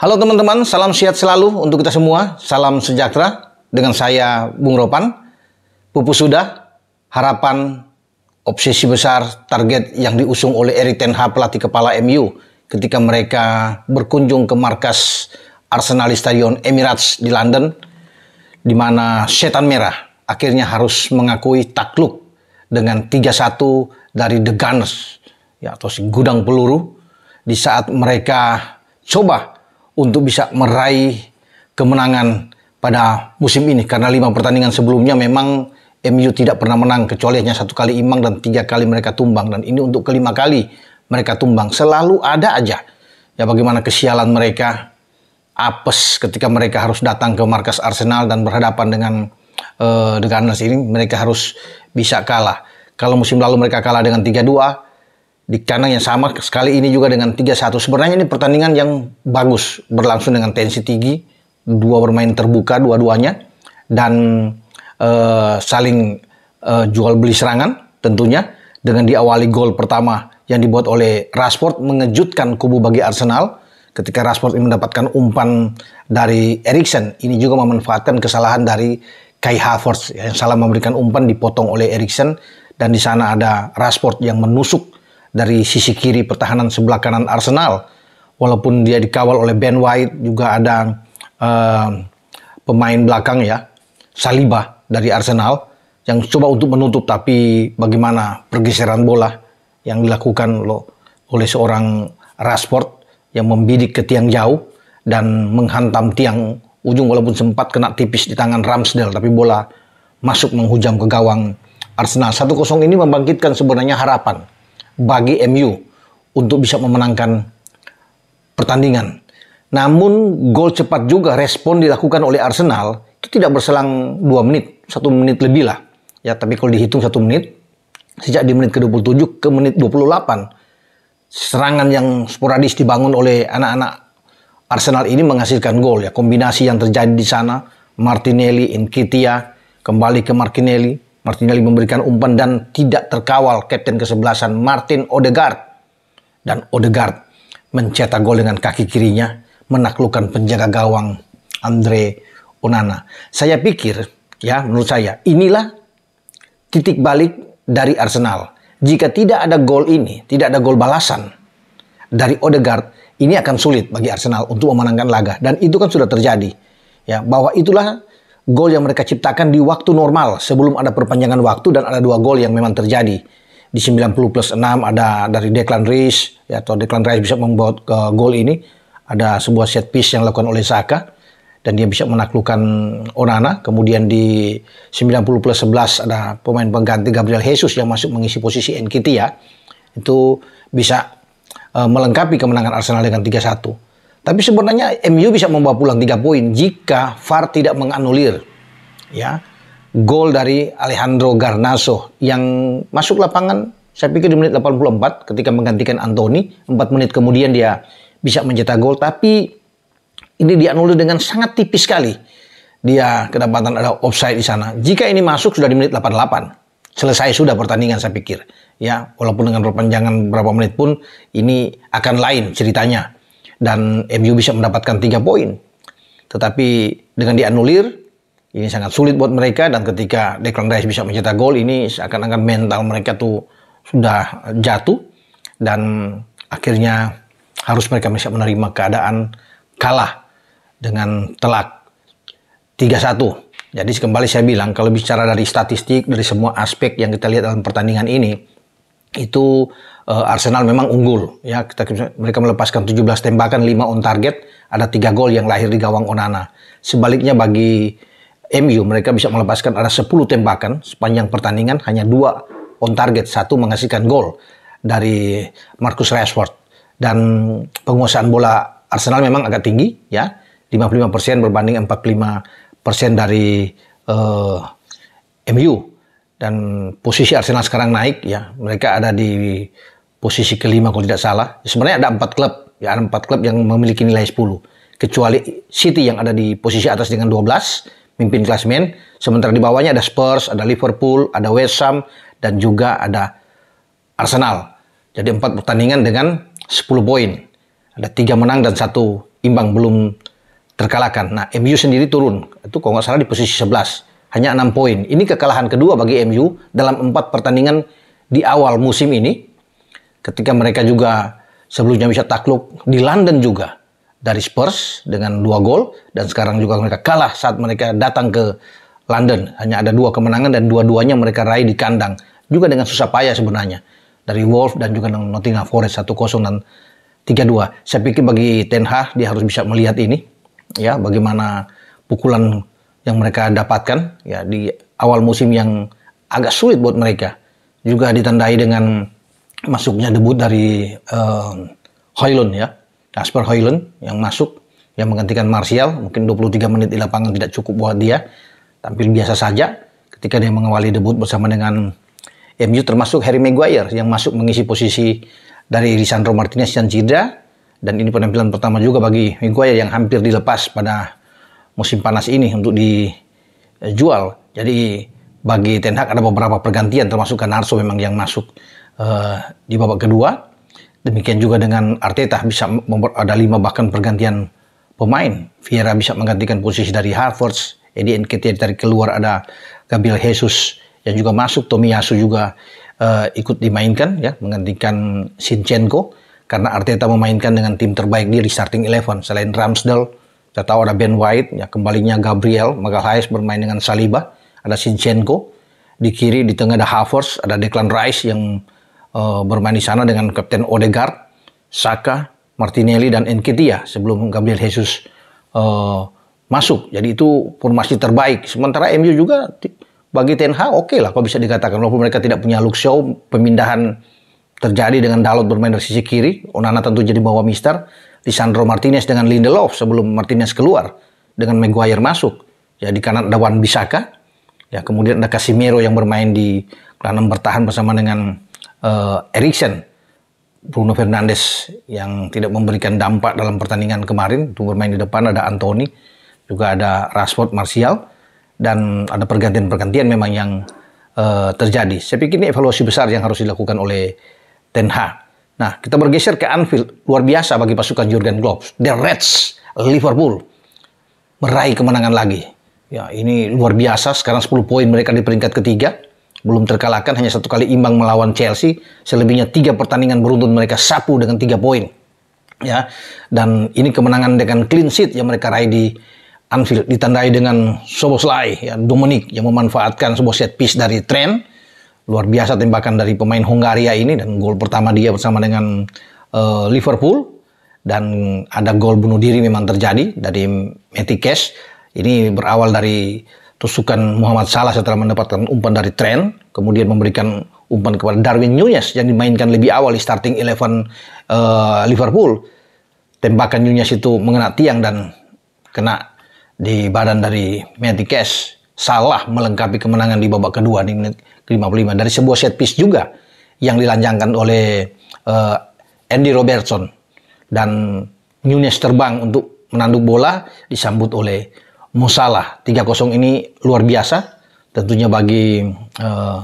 Halo teman-teman, salam sehat selalu untuk kita semua. Salam sejahtera dengan saya Bung Ropan. Pupus sudah harapan obsesi besar target yang diusung oleh Erik ten Hag pelatih kepala MU ketika mereka berkunjung ke markas Arsenal Stadion Emirates di London di mana setan merah akhirnya harus mengakui takluk dengan 3-1 dari The Gunners ya atau si gudang peluru di saat mereka coba untuk bisa meraih kemenangan pada musim ini karena lima pertandingan sebelumnya memang MU tidak pernah menang kecuali hanya satu kali imbang dan tiga kali mereka tumbang dan ini untuk kelima kali mereka tumbang selalu ada aja ya bagaimana kesialan mereka apes ketika mereka harus datang ke markas Arsenal dan berhadapan dengan uh, The Gunners ini mereka harus bisa kalah kalau musim lalu mereka kalah dengan 3-2 di kandang yang sama sekali ini juga dengan 3-1. Sebenarnya ini pertandingan yang bagus, berlangsung dengan tensi tinggi, dua bermain terbuka dua-duanya dan e, saling e, jual beli serangan tentunya dengan diawali gol pertama yang dibuat oleh Rashford mengejutkan kubu bagi Arsenal ketika Rashford mendapatkan umpan dari eriksen ini juga memanfaatkan kesalahan dari Kai Havertz yang salah memberikan umpan dipotong oleh eriksen dan di sana ada Rashford yang menusuk dari sisi kiri pertahanan sebelah kanan Arsenal. Walaupun dia dikawal oleh Ben White, juga ada uh, pemain belakang ya, Saliba dari Arsenal yang coba untuk menutup tapi bagaimana pergeseran bola yang dilakukan lo, oleh seorang Rashford yang membidik ke tiang jauh dan menghantam tiang ujung walaupun sempat kena tipis di tangan Ramsdale tapi bola masuk menghujam ke gawang Arsenal. 1-0 ini membangkitkan sebenarnya harapan bagi MU untuk bisa memenangkan pertandingan. Namun gol cepat juga respon dilakukan oleh Arsenal itu tidak berselang 2 menit, satu menit lebih lah. Ya, tapi kalau dihitung satu menit, sejak di menit ke-27 ke menit 28, serangan yang sporadis dibangun oleh anak-anak Arsenal ini menghasilkan gol ya. Kombinasi yang terjadi di sana, Martinelli, Nketiah, kembali ke Martinelli, Martinelli memberikan umpan dan tidak terkawal kapten kesebelasan Martin Odegaard. Dan Odegaard mencetak gol dengan kaki kirinya, menaklukkan penjaga gawang Andre Onana. Saya pikir, ya menurut saya, inilah titik balik dari Arsenal. Jika tidak ada gol ini, tidak ada gol balasan dari Odegaard, ini akan sulit bagi Arsenal untuk memenangkan laga. Dan itu kan sudah terjadi. Ya, bahwa itulah gol yang mereka ciptakan di waktu normal sebelum ada perpanjangan waktu dan ada dua gol yang memang terjadi. Di 90 plus 6 ada dari Declan Rice ya, atau Declan Rice bisa membuat uh, gol ini. Ada sebuah set piece yang dilakukan oleh Saka dan dia bisa menaklukkan Onana. Kemudian di 90 plus 11 ada pemain pengganti Gabriel Jesus yang masuk mengisi posisi Nketiah. Ya. Itu bisa uh, melengkapi kemenangan Arsenal dengan 3-1. Tapi sebenarnya MU bisa membawa pulang tiga poin jika VAR tidak menganulir ya gol dari Alejandro Garnaso yang masuk lapangan saya pikir di menit 84 ketika menggantikan Anthony 4 menit kemudian dia bisa mencetak gol tapi ini dianulir dengan sangat tipis sekali dia kedapatan ada offside di sana jika ini masuk sudah di menit 88 selesai sudah pertandingan saya pikir ya walaupun dengan perpanjangan berapa menit pun ini akan lain ceritanya dan MU bisa mendapatkan tiga poin. Tetapi dengan dianulir ini sangat sulit buat mereka dan ketika Declan Rice bisa mencetak gol ini seakan-akan mental mereka tuh sudah jatuh dan akhirnya harus mereka bisa menerima keadaan kalah dengan telak 3-1. Jadi kembali saya bilang kalau bicara dari statistik dari semua aspek yang kita lihat dalam pertandingan ini itu uh, Arsenal memang unggul ya kita mereka melepaskan 17 tembakan 5 on target ada tiga gol yang lahir di gawang Onana sebaliknya bagi MU mereka bisa melepaskan ada 10 tembakan sepanjang pertandingan hanya dua on target satu menghasilkan gol dari Marcus Rashford dan penguasaan bola Arsenal memang agak tinggi ya 55% berbanding 45% dari uh, eh, MU dan posisi Arsenal sekarang naik ya mereka ada di posisi kelima kalau tidak salah sebenarnya ada empat klub ya ada empat klub yang memiliki nilai 10 kecuali City yang ada di posisi atas dengan 12 mimpin klasmen sementara di bawahnya ada Spurs ada Liverpool ada West Ham dan juga ada Arsenal jadi empat pertandingan dengan 10 poin ada tiga menang dan satu imbang belum terkalahkan nah MU sendiri turun itu kalau nggak salah di posisi 11 hanya 6 poin. Ini kekalahan kedua bagi MU dalam empat pertandingan di awal musim ini. Ketika mereka juga sebelumnya bisa takluk di London juga dari Spurs dengan dua gol dan sekarang juga mereka kalah saat mereka datang ke London. Hanya ada dua kemenangan dan dua-duanya mereka raih di kandang. Juga dengan susah payah sebenarnya. Dari Wolves dan juga Nottingham Forest 1-0 dan 3-2. Saya pikir bagi Ten Hag dia harus bisa melihat ini. Ya, bagaimana pukulan yang mereka dapatkan ya di awal musim yang agak sulit buat mereka. Juga ditandai dengan masuknya debut dari uh, Hoylund ya. Kasper Hoylund yang masuk yang menggantikan Martial mungkin 23 menit di lapangan tidak cukup buat dia tampil biasa saja ketika dia mengawali debut bersama dengan MU termasuk Harry Maguire yang masuk mengisi posisi dari Lisandro Martinez yang cedera dan ini penampilan pertama juga bagi Maguire yang hampir dilepas pada musim panas ini untuk dijual. Jadi bagi Ten Hag ada beberapa pergantian termasuk kan Arso memang yang masuk uh, di babak kedua. Demikian juga dengan Arteta bisa ada lima bahkan pergantian pemain. Vieira bisa menggantikan posisi dari Harvards, Eddie Nketiah dari keluar ada Gabriel Jesus yang juga masuk, Tomiyasu juga uh, ikut dimainkan ya menggantikan Sinchenko karena Arteta memainkan dengan tim terbaik di starting eleven selain Ramsdale kita tahu ada Ben White, ya kembalinya Gabriel, Magalhaes bermain dengan Saliba, ada Sinchenko, di kiri di tengah ada Havertz, ada Declan Rice yang uh, bermain di sana dengan Kapten Odegaard, Saka, Martinelli dan Nketiah sebelum Gabriel Jesus uh, masuk. Jadi itu formasi terbaik. Sementara MU juga bagi Ten Hag oke okay lah kalau bisa dikatakan walaupun mereka tidak punya Luxio, pemindahan terjadi dengan Dalot bermain dari sisi kiri, Onana tentu jadi bawa mister, Lisandro Martinez dengan Lindelof sebelum Martinez keluar dengan Maguire masuk. Ya di kanan ada Wan Bisaka. Ya kemudian ada Casimiro yang bermain di kanan bertahan bersama dengan uh, Eriksen. Bruno Fernandes yang tidak memberikan dampak dalam pertandingan kemarin itu bermain di depan ada Anthony juga ada Rashford Martial dan ada pergantian-pergantian memang yang uh, terjadi. Saya pikir ini evaluasi besar yang harus dilakukan oleh Ten Hag. Nah, kita bergeser ke Anfield. Luar biasa bagi pasukan Jurgen Klopp. The Reds, Liverpool meraih kemenangan lagi. Ya, ini luar biasa. Sekarang 10 poin mereka di peringkat ketiga. Belum terkalahkan, hanya satu kali imbang melawan Chelsea. Selebihnya tiga pertandingan beruntun mereka sapu dengan tiga poin. Ya, dan ini kemenangan dengan clean sheet yang mereka raih di Anfield ditandai dengan Soboslai, ya, Dominic yang memanfaatkan sebuah set piece dari Trent Luar biasa tembakan dari pemain Hungaria ini dan gol pertama dia bersama dengan uh, Liverpool dan ada gol bunuh diri memang terjadi dari Matty Cash. Ini berawal dari tusukan Muhammad Salah setelah mendapatkan umpan dari Trent, kemudian memberikan umpan kepada Darwin Nunez yang dimainkan lebih awal di starting eleven uh, Liverpool. Tembakan Nunez itu mengena tiang dan kena di badan dari Matty Cash. Salah melengkapi kemenangan di babak kedua di menit 55 dari sebuah set piece juga yang dilanjangkan oleh uh, Andy Robertson dan Nunes terbang untuk menanduk bola disambut oleh Musala 3-0 ini luar biasa tentunya bagi uh,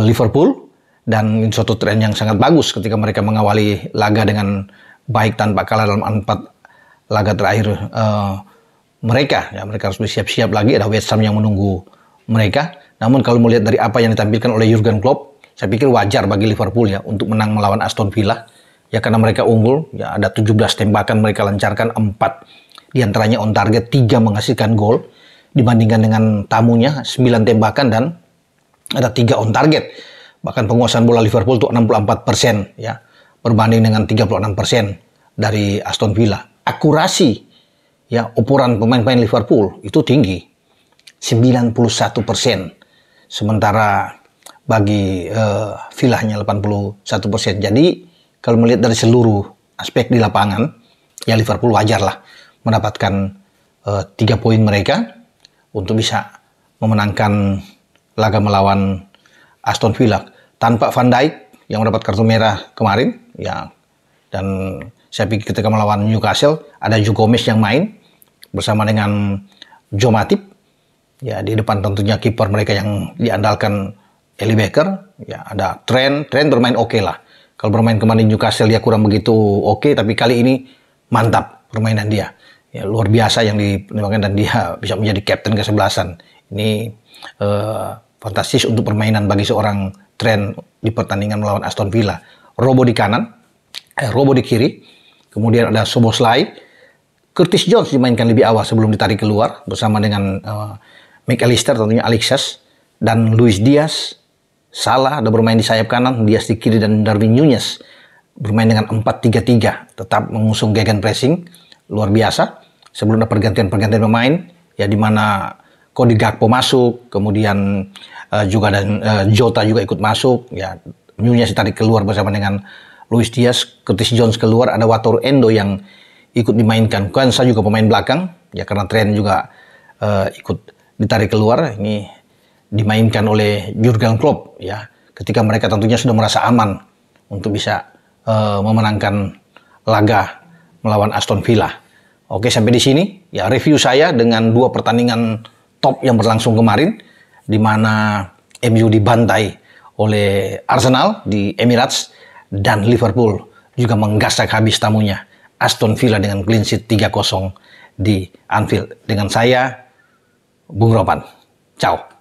Liverpool dan suatu tren yang sangat bagus ketika mereka mengawali laga dengan baik tanpa kalah dalam empat laga terakhir uh, mereka ya mereka harus bersiap-siap lagi ada West Ham yang menunggu mereka namun kalau melihat dari apa yang ditampilkan oleh Jurgen Klopp, saya pikir wajar bagi Liverpool ya untuk menang melawan Aston Villa. Ya karena mereka unggul, ya ada 17 tembakan mereka lancarkan 4 Di antaranya on target 3 menghasilkan gol dibandingkan dengan tamunya 9 tembakan dan ada 3 on target. Bahkan penguasaan bola Liverpool itu 64% ya berbanding dengan 36% dari Aston Villa. Akurasi ya ukuran pemain-pemain Liverpool itu tinggi. 91 persen sementara bagi eh, vilahnya 81 persen. Jadi kalau melihat dari seluruh aspek di lapangan, ya Liverpool wajar lah mendapatkan eh, tiga poin mereka untuk bisa memenangkan laga melawan Aston Villa tanpa Van Dijk yang mendapat kartu merah kemarin, ya dan saya pikir ketika melawan Newcastle ada Joe Gomez yang main bersama dengan Joe Matip ya di depan tentunya kiper mereka yang diandalkan Eli baker ya ada Trent Trent bermain oke okay lah kalau bermain kemarin Newcastle dia kurang begitu oke okay, tapi kali ini mantap permainan dia ya luar biasa yang dimainkan dan dia bisa menjadi captain kesebelasan ini uh, fantastis untuk permainan bagi seorang Trent di pertandingan melawan Aston Villa Robo di kanan eh, Robo di kiri kemudian ada Soboslai Curtis Jones dimainkan lebih awal sebelum ditarik keluar bersama dengan uh, McAllister tentunya Alexis dan Luis Diaz Salah ada bermain di sayap kanan Diaz di kiri dan Darwin Nunez bermain dengan 4-3-3 tetap mengusung gegen pressing luar biasa sebelum ada pergantian-pergantian pemain ya di mana Cody Gakpo masuk kemudian uh, juga dan uh, Jota juga ikut masuk ya Nunez tadi keluar bersama dengan Luis Diaz, Curtis Jones keluar, ada Wator Endo yang ikut dimainkan. Kansa juga pemain belakang, ya karena tren juga uh, ikut ditarik keluar ini dimainkan oleh Jurgen Klopp ya ketika mereka tentunya sudah merasa aman untuk bisa uh, memenangkan laga melawan Aston Villa. Oke sampai di sini ya review saya dengan dua pertandingan top yang berlangsung kemarin di mana MU dibantai oleh Arsenal di Emirates dan Liverpool juga menggasak habis tamunya Aston Villa dengan clean sheet 3-0 di Anfield dengan saya Bung Ropan. Ciao.